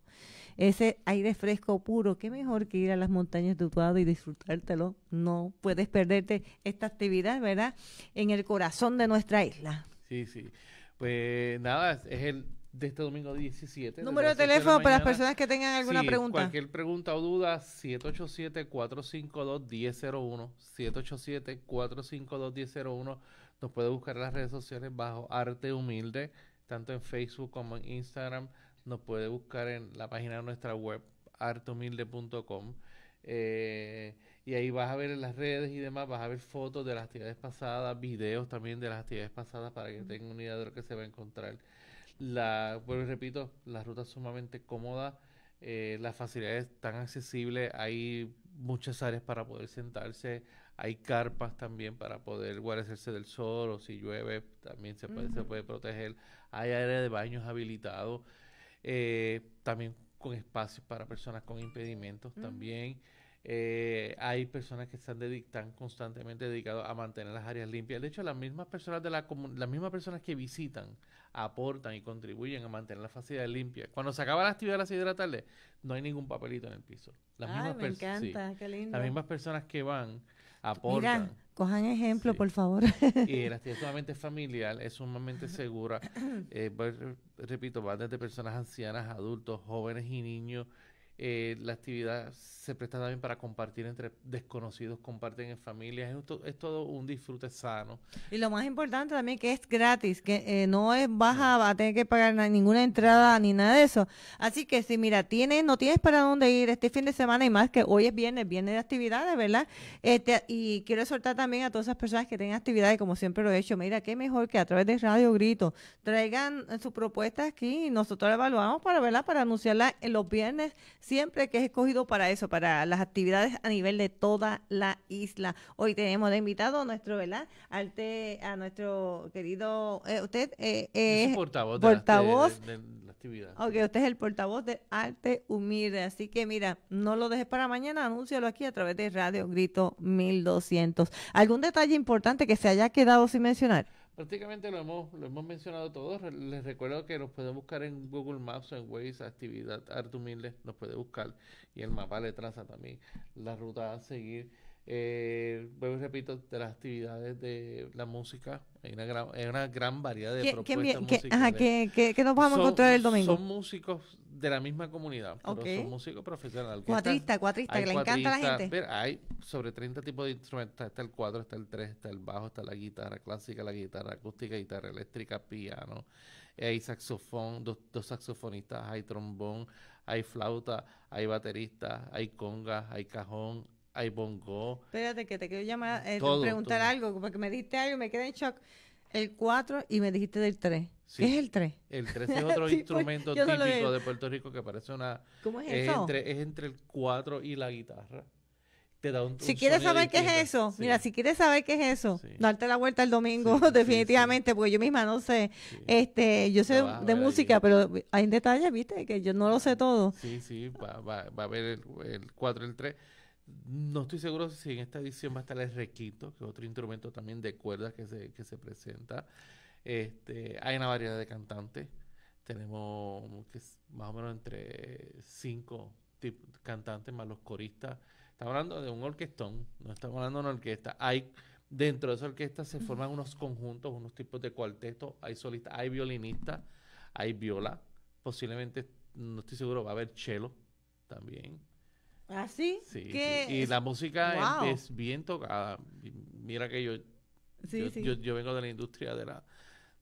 Ese aire fresco puro, qué mejor que ir a las montañas de Utuado y disfrutártelo. No puedes perderte esta actividad, ¿verdad? En el corazón de nuestra isla. Sí, sí. Pues nada, es el de este domingo 17. Número de teléfono para las personas que tengan alguna sí, pregunta. Cualquier pregunta o duda, 787-452-1001. 787-452-1001. Nos puede buscar en las redes sociales bajo Arte Humilde, tanto en Facebook como en Instagram. Nos puede buscar en la página de nuestra web, artehumilde.com. Eh, y ahí vas a ver en las redes y demás, vas a ver fotos de las actividades pasadas, videos también de las actividades pasadas para que tengan una idea de lo que se va a encontrar. La, bueno, repito, la ruta es sumamente cómoda, eh, las facilidades están accesibles, hay muchas áreas para poder sentarse, hay carpas también para poder guarecerse del sol o si llueve también se puede, se puede proteger, hay área de baños habilitados, eh, también con espacios para personas con impedimentos también. Eh, hay personas que están, constantemente dedicadas a mantener las áreas limpias. De hecho, las mismas personas las mismas personas que visitan aportan y contribuyen a mantener las facilidades limpias. Cuando se acaba la actividad a las 6 de la tarde, no hay ningún papelito en el piso. Las mismas Las mismas personas que van aportan. Mira, cojan ejemplo, por favor. y la actividad sumamente familiar, es sumamente segura. Eh, pues, repito, van desde personas ancianas, adultos, jóvenes y niños. Eh, la actividad se presta también para compartir entre desconocidos, comparten en familias, es, es todo un disfrute sano. Y lo más importante también que es gratis, que eh, no es baja, va a tener que pagar ninguna entrada ni nada de eso. Así que si mira, tienes, no tienes para dónde ir este fin de semana y más que hoy es viernes, viernes de actividades, ¿verdad? Este, y quiero soltar también a todas esas personas que tengan actividades, como siempre lo he hecho, mira, qué mejor que a través de Radio Grito traigan su propuesta aquí y nosotros la evaluamos para, ¿verdad? Para anunciarla en los viernes siempre que es escogido para eso, para las actividades a nivel de toda la isla. Hoy tenemos de invitado a nuestro, ¿verdad? Arte, a nuestro querido, eh, usted eh, es portavoz, portavoz de, usted es el portavoz de Arte Humilde, así que mira, no lo dejes para mañana, anúncialo aquí a través de Radio Grito 1200. ¿Algún detalle importante que se haya quedado sin mencionar? prácticamente lo hemos, lo hemos mencionado todos. Les recuerdo que los pueden buscar en Google Maps o en Waze, actividad Artumilde, Humilde, nos puede buscar. Y el mapa le traza también la ruta a seguir. Eh, vuelvo repito, de las actividades de la música. Hay una gran, hay una gran variedad de propuestas qué, musicales. nos vamos a encontrar el domingo? Son músicos de la misma comunidad, son músicos profesionales. Cuatrista, cuatrista, que le encanta la gente. hay sobre 30 tipos de instrumentos. Está el cuadro, está el tres, está el bajo, está la guitarra clásica, la guitarra acústica, guitarra eléctrica, piano. Eh, hay saxofón, dos, dos saxofonistas, hay trombón, hay flauta, hay baterista, hay conga hay cajón, ahí pongo. Espérate, que te quiero llamar, eh, preguntar algo, porque me diste algo y me quedé en shock. El 4 y me dijiste del 3. ¿Qué es el 3? El 3 es otro pues, instrumento típico de Puerto Rico que parece una... ¿Cómo es, eso? Entre, es entre el 4 y la guitarra. Te da un, si quieres saber qué es eso, mira, si quieres saber qué es eso, darte la vuelta el domingo definitivamente, porque yo misma no sé, este, yo sé de música, pero hay detalles, viste, que yo no lo sé todo. Sí, sí, va, a haber el, el 4 y el 3. No estoy seguro si en esta edición va a estar el requito, que es otro instrumento también de cuerdas que se, presenta. Este, hay una variedad de cantantes. Tenemos más o menos entre cinco cantantes más los coristas. Estamos hablando de un orquestón, no estamos hablando de una orquesta. Hay dentro de esa orquesta se forman unos conjuntos, unos tipos de cuartetos, hay solistas, hay violinistas, hay viola, posiblemente, no estoy seguro, va a haber cello también. Así ¿Ah, sí? Y la música es, bien tocada. Mira que yo, yo, vengo de la industria de la,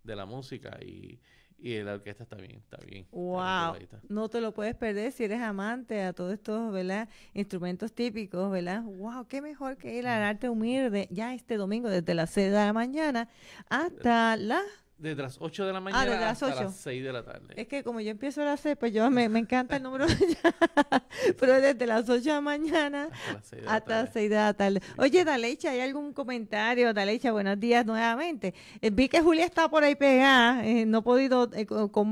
de la música y, y la orquesta está bien, está bien. ¡Wow! no te lo puedes perder si eres amante a todos estos, ¿verdad? Instrumentos típicos, ¿verdad? ¡Wow! ¡Qué mejor que ir al mm. arte humilde ya este domingo desde las 6 de la mañana hasta eh. las desde las 8 de la ah, mañana a las hasta 6 de la tarde. Es que como yo empiezo a las 6, pues yo me, encanta el número, pero desde las 8 de la mañana hasta las 6 de, la, tarde. Oye, Dalecha, ¿hay algún comentario? Dalecha, buenos días nuevamente. Eh, vi que Julia está por ahí pegada, eh, no he podido eh,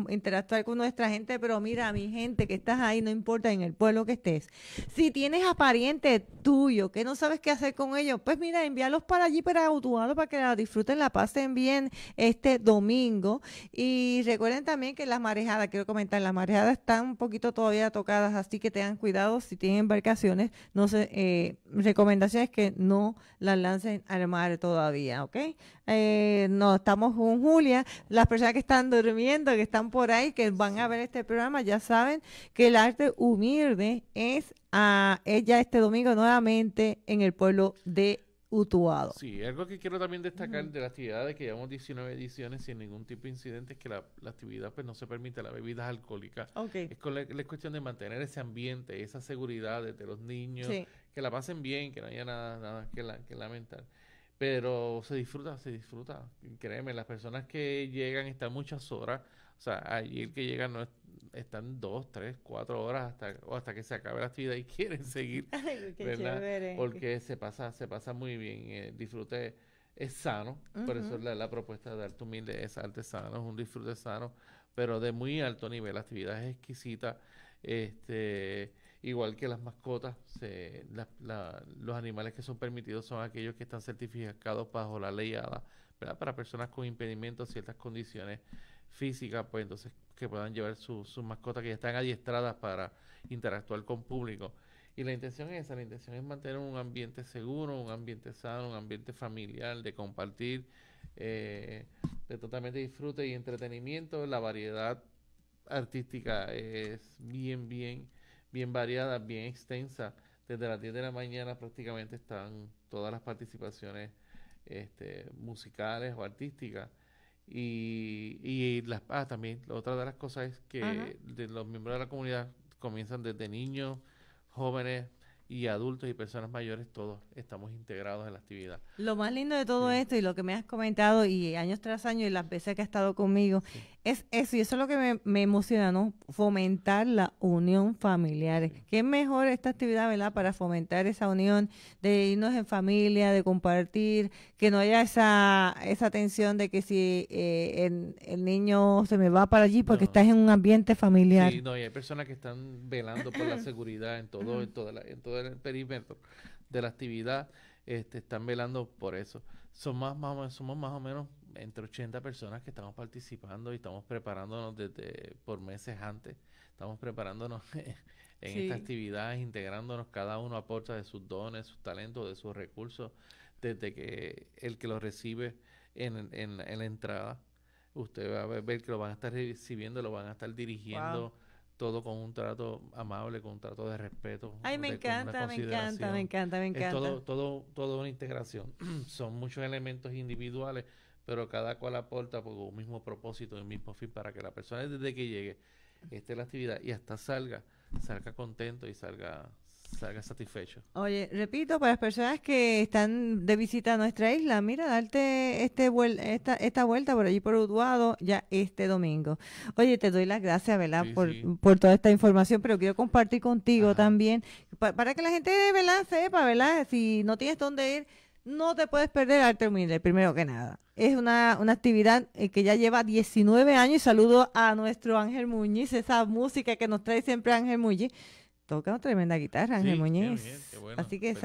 interactuar con nuestra gente, pero mira, mi gente que estás ahí, no importa en el pueblo que estés. Si tienes a pariente tuyo que no sabes qué hacer con ellos, pues mira, envíalos para allí, para Utualo, para que la disfruten, la pasen bien este domingo domingo. Y recuerden también que las marejadas, quiero comentar, las marejadas están un poquito todavía tocadas, así que tengan cuidado si tienen embarcaciones. No sé eh, recomendación que no las lancen al mar todavía, ¿ok? Eh, no, estamos con Julia. Las personas que están durmiendo, que están por ahí, que van a ver este programa, ya saben que el arte humilde es ah, a ella este domingo nuevamente en el pueblo de Utuado. Sí, algo que quiero también destacar de la actividad de que llevamos 19 ediciones sin ningún tipo de incidente es que la, actividad pues no se permite la bebida alcohólicas. Es, cuestión de mantener ese ambiente, esa seguridad de, los niños, que la pasen bien, que no haya nada, nada que, la, que lamentar. Pero se disfruta, se disfruta. Créeme, las personas que llegan están muchas horas o sea, allí el que llega no están dos, tres, cuatro horas hasta, o hasta que se acabe la actividad y quieren seguir. ¿verdad? Porque se pasa, se pasa muy bien. Eh, disfrute es sano. Por eso la, propuesta de Alto Humilde es arte sano, es un disfrute sano, pero de muy alto nivel. La actividad es exquisita. Este, igual que las mascotas, los animales que son permitidos son aquellos que están certificados bajo la ley ADA, ¿verdad? para personas con impedimentos, ciertas condiciones física, pues entonces que puedan llevar sus mascotas que ya están adiestradas para interactuar con público. Y la intención es esa, la intención es mantener un ambiente seguro, un ambiente sano, un ambiente familiar, de compartir, eh, de totalmente disfrute y entretenimiento. La variedad artística es bien, bien, bien variada, bien extensa. Desde las 10 de la mañana prácticamente están todas las participaciones este, musicales o artísticas y, y las, también, otra de las cosas es que de los miembros de la comunidad comienzan desde niños, jóvenes, y adultos y personas mayores, todos estamos integrados en la actividad. Lo más lindo de todo esto y lo que me has comentado y años tras años y las veces que has estado conmigo es eso, y eso es lo que me, emociona, ¿no? Fomentar la unión familiar. Qué mejor esta actividad, ¿verdad? Para fomentar esa unión, de irnos en familia, de compartir, que no haya esa, esa tensión de que si eh, el, niño se me va para allí porque estás en un ambiente familiar. Sí, no, y hay personas que están velando por la seguridad en todo, en, todo el perímetro de la actividad, este, están velando por eso. Son más, más, somos más o menos entre 80 personas que estamos participando y estamos preparándonos desde por meses antes. Estamos preparándonos en esta actividad, integrándonos. Cada uno aporta de sus dones, sus talentos, de sus recursos, desde que el que lo recibe en, la entrada. Usted va a ver que lo van a estar recibiendo, lo van a estar dirigiendo. todo con un trato amable, con un trato de respeto. Ay, me encanta, me encanta, me encanta, me encanta. Es todo, todo, una integración. Son muchos elementos individuales, pero cada cual aporta por un mismo propósito, un mismo fin, para que la persona desde que llegue esté la actividad y hasta salga, salga contento y salga salga satisfecho. Oye, repito, para las personas que están de visita a nuestra isla, mira, darte este esta, esta vuelta por allí por Uduado ya este domingo. Oye, te doy las gracias, ¿verdad? por, toda esta información, pero quiero compartir contigo también, para que la gente, ¿verdad? Sepa, ¿verdad? Si no tienes dónde ir no te puedes perder Arte humilde, primero que nada. Es una, una actividad eh, que ya lleva 19 años y saludo a nuestro Ángel Muñiz, esa música que nos trae siempre Ángel Muñiz toca una tremenda guitarra, Ángel sí, Así que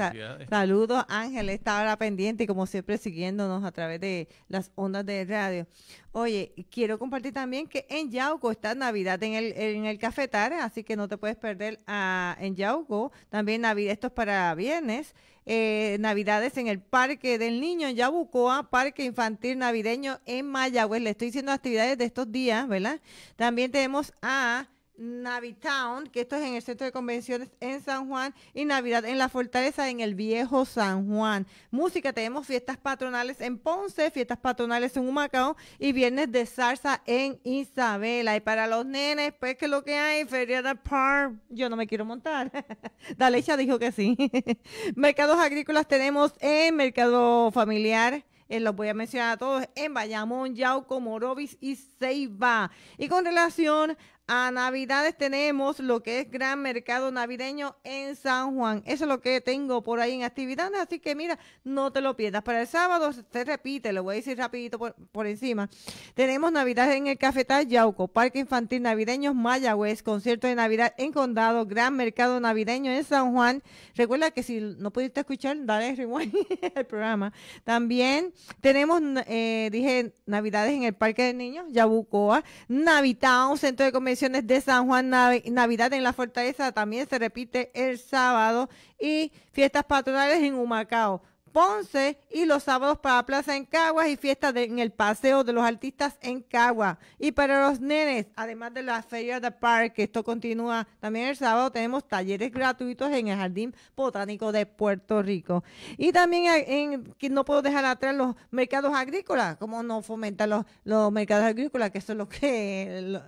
saludos, Ángel, está ahora pendiente y como siempre siguiéndonos a través de las ondas de radio. Oye, quiero compartir también que en Yauco está Navidad en el, en Cafetar, así que no te puedes perder ah, en Yauco. También Navidad, esto es para viernes. Eh, Navidades en el Parque del Niño en Yabucoa, Parque Infantil Navideño en Mayagüez. Le estoy diciendo actividades de estos días, ¿verdad? También tenemos a Navitown, que esto es en el centro de convenciones en San Juan, y Navidad en la fortaleza en el viejo San Juan. Música, tenemos fiestas patronales en Ponce, fiestas patronales en Humacao y viernes de salsa en Isabela. Y para los nenes, pues que lo que hay, feria de par, yo no me quiero montar. Dalecha dijo que sí. Mercados agrícolas tenemos en Mercado Familiar. Eh, los voy a mencionar a todos, en Bayamón, Yauco, Morovis y Ceiba. Y con relación a Navidades tenemos lo que es Gran Mercado Navideño en San Juan. Eso es lo que tengo por ahí en actividades, así que mira, no te lo pierdas. Para el sábado se repite, lo voy a decir rapidito por, encima. Tenemos Navidades en el Cafetal Yauco, Parque Infantil Navideños Mayagüez, concierto de Navidad en Condado, Gran Mercado Navideño en San Juan. Recuerda que si no pudiste escuchar, dale el programa. También tenemos, eh, dije, Navidades en el Parque de Niños, Yabucoa, Navitown, Centro de Comercio de San Juan, Navidad en la Fortaleza también se repite el sábado y fiestas patronales en Humacao. Ponce y los sábados para la Plaza en Caguas y fiestas en el Paseo de los Artistas en Caguas. Y para los nenes, además de la Feria de Park, esto continúa también el sábado, tenemos talleres gratuitos en el Jardín Botánico de Puerto Rico. Y también en, que no puedo dejar atrás los mercados agrícolas, como no fomentar los, mercados agrícolas, que eso lo, que,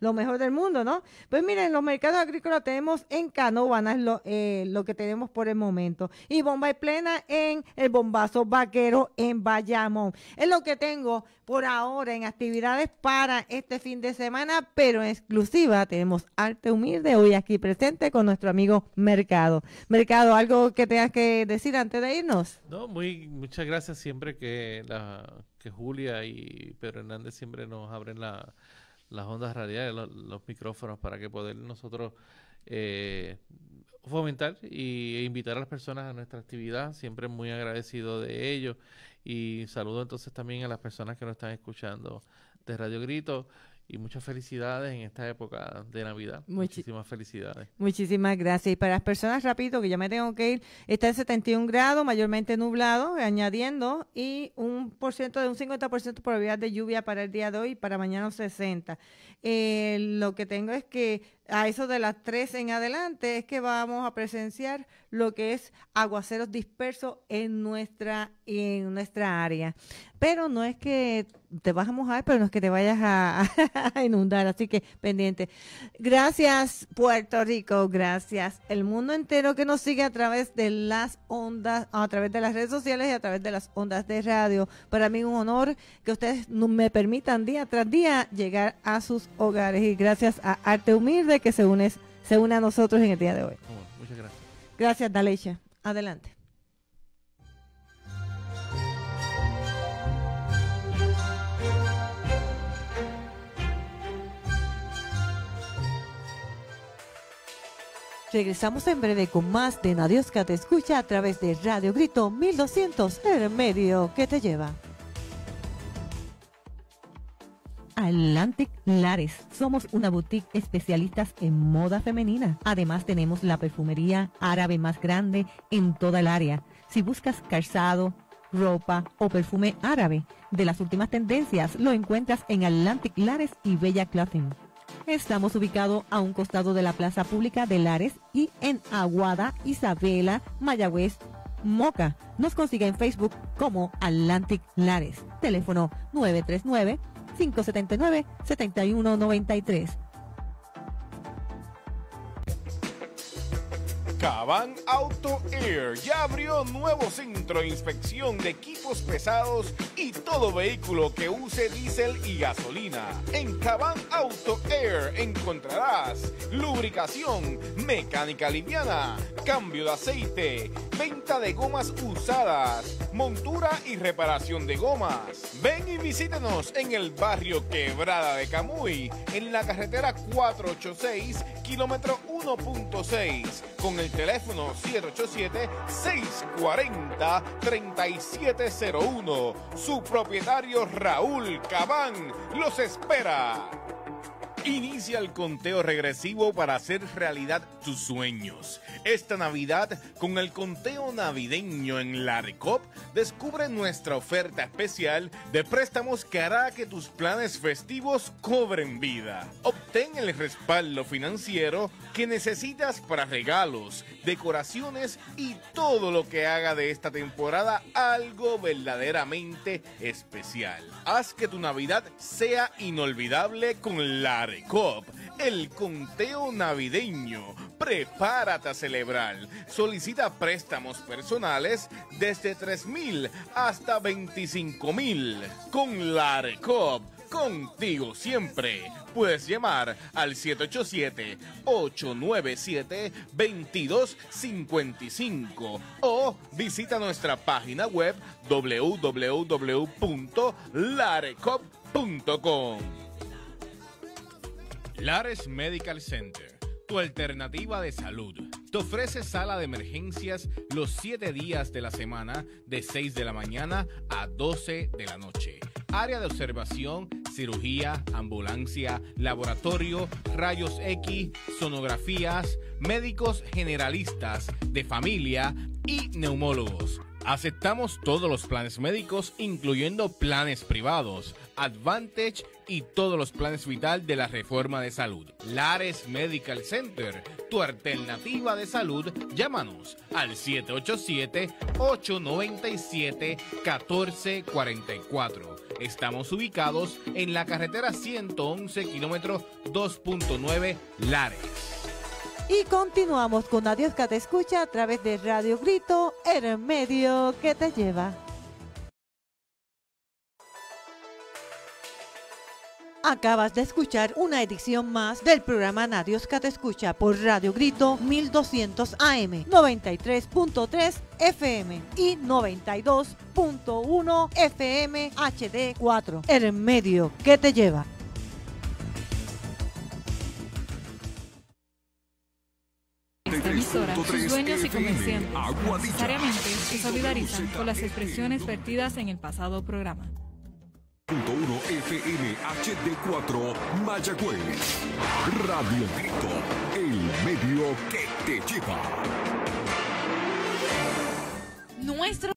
lo, mejor del mundo, ¿no? Pues miren, los mercados agrícolas tenemos en Canovanas lo, eh, lo que tenemos por el momento. Y bomba y Plena en el bombazo vaquero en Bayamón. Es lo que tengo por ahora en actividades para este fin de semana, pero en exclusiva tenemos Arte Humilde hoy aquí presente con nuestro amigo Mercado. Mercado, ¿algo que tengas que decir antes de irnos? No, muy, muchas gracias siempre que, la, Julia y Pedro Hernández siempre nos abren las ondas radiales, los, micrófonos para que poder nosotros... Eh, fomentar e invitar a las personas a nuestra actividad. Siempre muy agradecido de ello. Y saludo entonces también a las personas que nos están escuchando de Radio Grito. Y muchas felicidades en esta época de Navidad. muchísimas felicidades. Muchísimas gracias. Y para las personas, rápido, que ya me tengo que ir, está en 71 grados, mayormente nublado, añadiendo, y un por ciento de un 50% probabilidad de lluvia para el día de hoy y para mañana 60. Eh, lo que tengo es que a eso de las tres en adelante es que vamos a presenciar lo que es aguaceros dispersos en nuestra, en nuestra área. Pero no es que te vas a mojar, pero no es que te vayas a, inundar, así que pendiente. Gracias Puerto Rico, gracias el mundo entero que nos sigue a través de las ondas, a través de las redes sociales y a través de las ondas de radio. Para mí es un honor que ustedes me permitan día tras día llegar a sus hogares y gracias a Arte Humilde que se une, se une a nosotros en el día de hoy. muchas gracias. Gracias, Dalecha. Adelante. Regresamos en breve con más de Nadiosca Te Escucha a través de Radio Grito 1200, el medio que te lleva. Atlantic Lares. Somos una boutique especialistas en moda femenina. Además tenemos la perfumería árabe más grande en toda el área. Si buscas calzado, ropa o perfume árabe de las últimas tendencias, lo encuentras en Atlantic Lares y Bella Clothing. Estamos ubicados a un costado de la Plaza Pública de Lares y en Aguada, Isabela, Mayagüez, Moca. Nos consigue en Facebook como Atlantic Lares. Teléfono 939 579-7193. Caban Auto Air ya abrió nuevo centro de inspección de equipos pesados y todo vehículo que use diésel y gasolina. En Caban Auto Air encontrarás lubricación, mecánica liviana, cambio de aceite, venta de gomas usadas, montura y reparación de gomas. Ven y visítenos en el barrio Quebrada de Camuy, en la carretera 486, kilómetro 1.6, con el teléfono 787-640-3701. Su propietario Raúl Cabán los espera. Inicia el conteo regresivo para hacer realidad tus sueños. Esta Navidad, con el conteo navideño en la descubre nuestra oferta especial de préstamos que hará que tus planes festivos cobren vida. Obtén el respaldo financiero que necesitas para regalos, decoraciones y todo lo que haga de esta temporada algo verdaderamente especial. Haz que tu Navidad sea inolvidable con la Cop, el conteo navideño. Prepárate a celebrar. Solicita préstamos personales desde 3.000 hasta 25.000. Con Larecop, contigo siempre. Puedes llamar al 787-897-2255 o visita nuestra página web www.larecop.com. Lares Medical Center, tu alternativa de salud. Te ofrece sala de emergencias los 7 días de la semana de 6 de la mañana a 12 de la noche. Área de observación, cirugía, ambulancia, laboratorio, rayos X, sonografías, médicos generalistas de familia y neumólogos Aceptamos todos los planes médicos, incluyendo planes privados, Advantage y todos los planes vital de la reforma de salud. Lares Medical Center, tu alternativa de salud. Llámanos al 787-897-1444. Estamos ubicados en la carretera 111, kilómetro 2.9 Lares. Y continuamos con Adiós que te escucha a través de Radio Grito, el medio que te lleva. Acabas de escuchar una edición más del programa que te escucha por Radio Grito 1200 AM, 93.3 FM y 92.1 FM HD4, el medio que te lleva. Esta emisora, sus dueños y comerciantes necesariamente se solidarizan con las expresiones vertidas en el pasado programa. Punto 1 FM HD4 Mayagüez. Radio Grito, el medio que te lleva. Nuestro